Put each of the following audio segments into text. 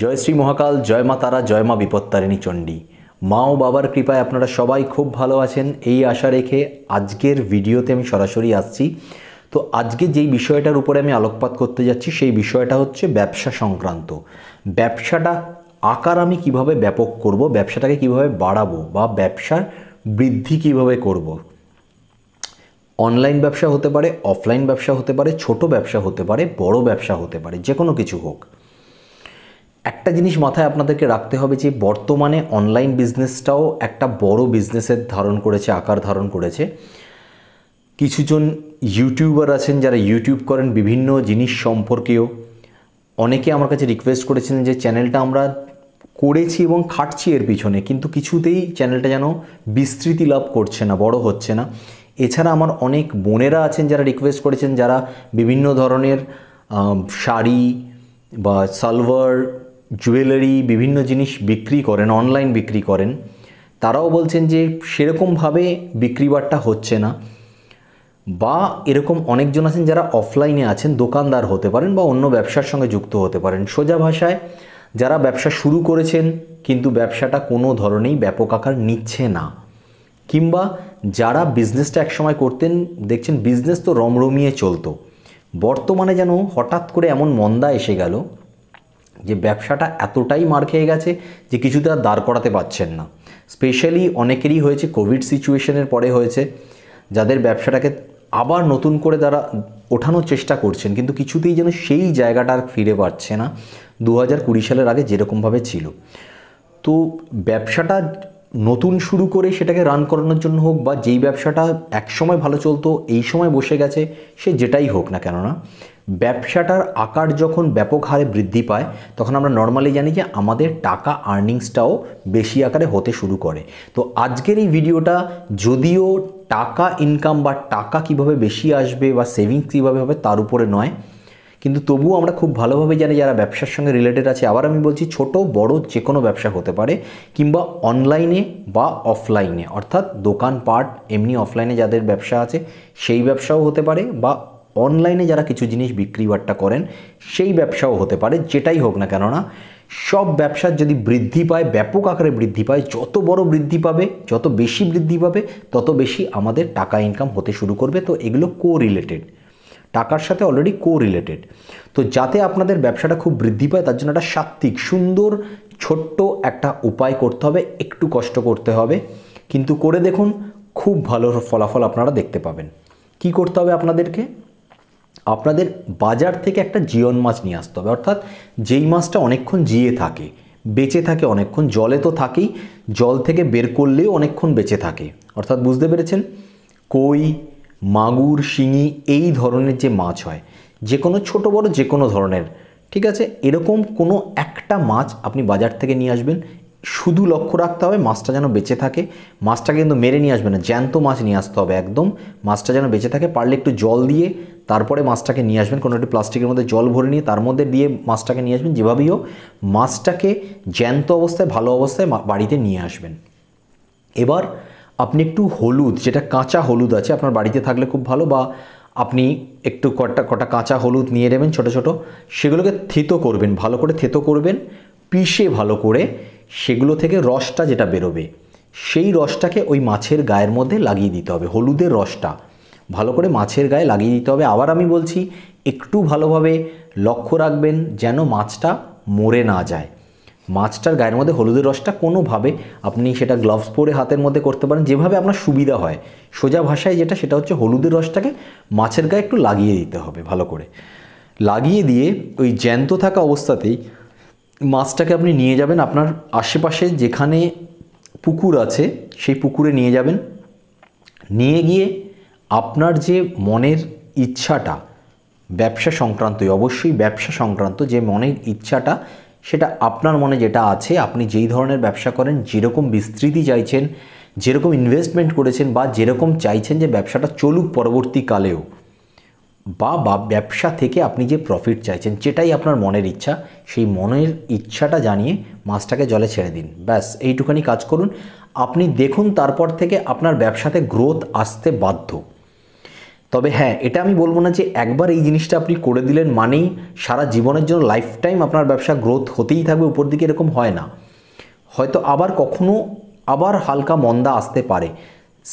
জয় শ্রী মহাকাল জয় মা তারা জয় মা বিপত্তারিণী চণ্ডী মা ও বাবার কৃপায় আপনারা সবাই খুব ভালো আছেন এই আশা রেখে আজকের ভিডিওতে আমি সরাসরি আসছি তো আজকে যেই বিষয়টার উপরে আমি আলোকপাত করতে যাচ্ছি সেই বিষয়টা হচ্ছে ব্যবসা সংক্রান্ত ব্যবসাটা আকার আমি কিভাবে ব্যাপক করব ব্যবসাটাকে কিভাবে বাড়াবো বা ব্যবসার বৃদ্ধি কিভাবে করব। অনলাইন ব্যবসা হতে পারে অফলাইন ব্যবসা হতে পারে ছোট ব্যবসা হতে পারে বড় ব্যবসা হতে পারে যে কোনো কিছু হোক একটা জিনিস মাথায় আপনাদেরকে রাখতে হবে যে বর্তমানে অনলাইন বিজনেসটাও একটা বড় বিজনেসের ধারণ করেছে আকার ধারণ করেছে কিছুজন ইউটিউবার আছেন যারা ইউটিউব করেন বিভিন্ন জিনিস সম্পর্কেও অনেকে আমার কাছে রিকোয়েস্ট করেছেন যে চ্যানেলটা আমরা করেছি এবং খাটছি এর পিছনে কিন্তু কিছুতেই চ্যানেলটা যেন বিস্তৃতি লাভ করছে না বড় হচ্ছে না এছাড়া আমার অনেক বোনেরা আছেন যারা রিকোয়েস্ট করেছেন যারা বিভিন্ন ধরনের শাড়ি বা সালোয়ার জুয়েলারি বিভিন্ন জিনিস বিক্রি করেন অনলাইন বিক্রি করেন তারাও বলছেন যে সেরকমভাবে বিক্রি হচ্ছে না বা এরকম অনেকজন আছেন যারা অফলাইনে আছেন দোকানদার হতে পারেন বা অন্য ব্যবসার সঙ্গে যুক্ত হতে পারেন সোজা ভাষায় যারা ব্যবসা শুরু করেছেন কিন্তু ব্যবসাটা কোনো ধরনেই ব্যাপক আকার নিচ্ছে না কিংবা যারা বিজনেসটা একসময় করতেন দেখছেন বিজনেস তো রমরমিয়ে চলতো বর্তমানে যেন হঠাৎ করে এমন মন্দা এসে গেল যে ব্যবসাটা এতটাই মার খেয়ে গেছে যে কিছুতে আর দাঁড় করাতে পারছেন না স্পেশালি অনেকেরই হয়েছে কোভিড সিচুয়েশনের পরে হয়েছে যাদের ব্যবসাটাকে আবার নতুন করে তারা ওঠানোর চেষ্টা করছেন কিন্তু কিছুতেই যেন সেই জায়গাটা আর ফিরে পাচ্ছে না দু হাজার কুড়ি সালের আগে যেরকমভাবে ছিল তো ব্যবসাটা নতুন শুরু করে সেটাকে রান করানোর জন্য হোক বা যেই ব্যবসাটা একসময় ভালো চলতো এই সময় বসে গেছে সে যেটাই হোক না কেননা ব্যবসাটার আকার যখন ব্যাপক হারে বৃদ্ধি পায় তখন আমরা নর্মালি জানি যে আমাদের টাকা আর্নিংসটাও বেশি আকারে হতে শুরু করে তো আজকের এই ভিডিওটা যদিও টাকা ইনকাম বা টাকা কিভাবে বেশি আসবে বা সেভিংস কীভাবে হবে তার উপরে নয় কিন্তু তবুও আমরা খুব ভালোভাবে জানি যারা ব্যবসার সঙ্গে রিলেটেড আছে আবার আমি বলছি ছোট বড় যে কোনো ব্যবসা হতে পারে কিংবা অনলাইনে বা অফলাইনে অর্থাৎ দোকানপাট এমনি অফলাইনে যাদের ব্যবসা আছে সেই ব্যবসাও হতে পারে বা অনলাইনে যারা কিছু জিনিস বিক্রি বাট্টা করেন সেই ব্যবসাও হতে পারে যেটাই হোক না কেননা সব ব্যবসার যদি বৃদ্ধি পায় ব্যাপক আকারে বৃদ্ধি পায় যত বড় বৃদ্ধি পাবে যত বেশি বৃদ্ধি পাবে তত বেশি আমাদের টাকা ইনকাম হতে শুরু করবে তো এগুলো কো রিলেটেড টাকার সাথে অলরেডি কো রিলেটেড তো যাতে আপনাদের ব্যবসাটা খুব বৃদ্ধি পায় তার জন্য একটা সাত্ত্বিক সুন্দর ছোট্ট একটা উপায় করতে হবে একটু কষ্ট করতে হবে কিন্তু করে দেখুন খুব ভালো ফলাফল আপনারা দেখতে পাবেন কি করতে হবে আপনাদেরকে আপনাদের বাজার থেকে একটা জিয়ন মাছ নিয়ে আসতে হবে অর্থাৎ যেই মাছটা অনেকক্ষণ জিয়ে থাকে বেঁচে থাকে অনেকক্ষণ জলে তো থাকেই জল থেকে বের করলেও অনেকক্ষণ বেঁচে থাকে অর্থাৎ বুঝতে পেরেছেন কই মাগুর শিঙি এই ধরনের যে মাছ হয় যে কোনো ছোটো বড় যে কোনো ধরনের ঠিক আছে এরকম কোনো একটা মাছ আপনি বাজার থেকে নিয়ে আসবেন শুধু লক্ষ্য রাখতে হবে মাছটা যেন বেঁচে থাকে মাছটাকে কিন্তু মেরে নিয়ে আসবে না জ্যান্ত মাছ নিয়ে আসতে হবে একদম মাছটা যেন বেঁচে থাকে পারলে একটু জল দিয়ে তারপরে মাছটাকে নিয়ে আসবেন কোনো একটি প্লাস্টিকের মধ্যে জল ভরে নিয়ে তার মধ্যে দিয়ে মাছটাকে নিয়ে আসবেন যেভাবেই হোক মাছটাকে জ্যান্ত অবস্থায় ভালো অবস্থায় বাড়িতে নিয়ে আসবেন এবার আপনি একটু হলুদ যেটা কাঁচা হলুদ আছে আপনার বাড়িতে থাকলে খুব ভালো বা আপনি একটু কটা কটা কাঁচা হলুদ নিয়ে নেবেন ছোটো ছোটো সেগুলোকে থেতো করবেন ভালো করে থেতো করবেন পিষে ভালো করে সেগুলো থেকে রসটা যেটা বেরোবে সেই রসটাকে ওই মাছের গায়ের মধ্যে লাগিয়ে দিতে হবে হলুদের রসটা ভালো করে মাছের গায়ে লাগিয়ে দিতে হবে আবার আমি বলছি একটু ভালোভাবে লক্ষ্য রাখবেন যেন মাছটা মরে না যায় মাছটার গায়ের মধ্যে হলুদের রসটা কোনোভাবে আপনি সেটা গ্লাভস পরে হাতের মধ্যে করতে পারেন যেভাবে আপনার সুবিধা হয় সোজা ভাষায় যেটা সেটা হচ্ছে হলুদের রসটাকে মাছের গায়ে একটু লাগিয়ে দিতে হবে ভালো করে লাগিয়ে দিয়ে ওই জ্যান্ত থাকা অবস্থাতেই মাছটাকে আপনি নিয়ে যাবেন আপনার আশেপাশে যেখানে পুকুর আছে সেই পুকুরে নিয়ে যাবেন নিয়ে গিয়ে আপনার যে মনের ইচ্ছাটা ব্যবসা সংক্রান্তই অবশ্যই ব্যবসা সংক্রান্ত যে মনের ইচ্ছাটা সেটা আপনার মনে যেটা আছে আপনি যেই ধরনের ব্যবসা করেন যেরকম বিস্তৃতি চাইছেন যেরকম ইনভেস্টমেন্ট করেছেন বা যেরকম চাইছেন যে ব্যবসাটা চলুক পরবর্তীকালেও বা বা ব্যবসা থেকে আপনি যে প্রফিট চাইছেন যেটাই আপনার মনের ইচ্ছা সেই মনের ইচ্ছাটা জানিয়ে মাছটাকে জলে ছেড়ে দিন ব্যাস এইটুখানি কাজ করুন আপনি দেখুন তারপর থেকে আপনার ব্যবসাতে গ্রোথ আসতে বাধ্য তবে হ্যাঁ এটা আমি বলবো না যে একবার এই জিনিসটা আপনি করে দিলেন মানেই সারা জীবনের জন্য লাইফ টাইম আপনার ব্যবসা গ্রোথ হতেই থাকবে উপর দিকে এরকম হয় না হয়তো আবার কখনো আবার হালকা মন্দা আসতে পারে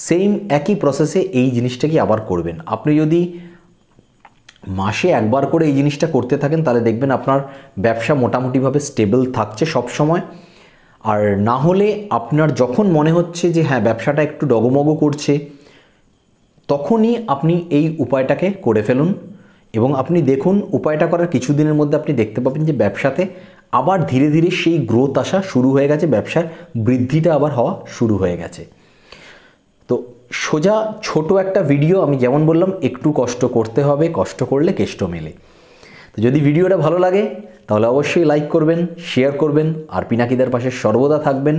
সেম একই প্রসেসে এই জিনিসটাকে আবার করবেন আপনি যদি মাসে একবার করে এই জিনিসটা করতে থাকেন তাহলে দেখবেন আপনার ব্যবসা মোটামুটিভাবে স্টেবল থাকছে সব সময় আর না হলে আপনার যখন মনে হচ্ছে যে হ্যাঁ ব্যবসাটা একটু ডগমগো করছে তখনই আপনি এই উপায়টাকে করে ফেলুন এবং আপনি দেখুন উপায়টা করার কিছুদিনের মধ্যে আপনি দেখতে পাবেন যে ব্যবসাতে আবার ধীরে ধীরে সেই গ্রোথ আসা শুরু হয়ে গেছে ব্যবসার বৃদ্ধিটা আবার হওয়া শুরু হয়ে গেছে তো সোজা ছোট একটা ভিডিও আমি যেমন বললাম একটু কষ্ট করতে হবে কষ্ট করলে কেষ্ট মেলে তো যদি ভিডিওটা ভালো লাগে তাহলে অবশ্যই লাইক করবেন শেয়ার করবেন আর পিনাকিদার পাশে সর্বদা থাকবেন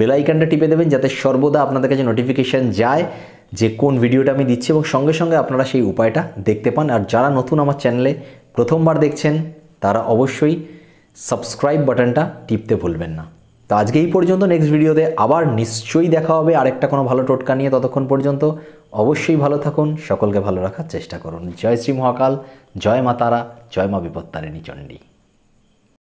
বেলাইকানটা টিপে দেবেন যাতে সর্বদা আপনাদের কাছে নোটিফিকেশান যায় যে কোন ভিডিওটা আমি দিচ্ছি এবং সঙ্গে সঙ্গে আপনারা সেই উপায়টা দেখতে পান আর যারা নতুন আমার চ্যানেলে প্রথমবার দেখছেন তারা অবশ্যই সাবস্ক্রাইব বাটনটা টিপতে ভুলবেন না তো আজকে এই পর্যন্ত নেক্সট ভিডিওতে আবার নিশ্চয়ই দেখা হবে আরেকটা কোনো ভালো টোটকা নিয়ে ততক্ষণ পর্যন্ত অবশ্যই ভালো থাকুন সকলকে ভালো রাখার চেষ্টা করুন জয় শ্রী মহাকাল জয় মা তারা জয় মা বিপত্তারিণী চণ্ডী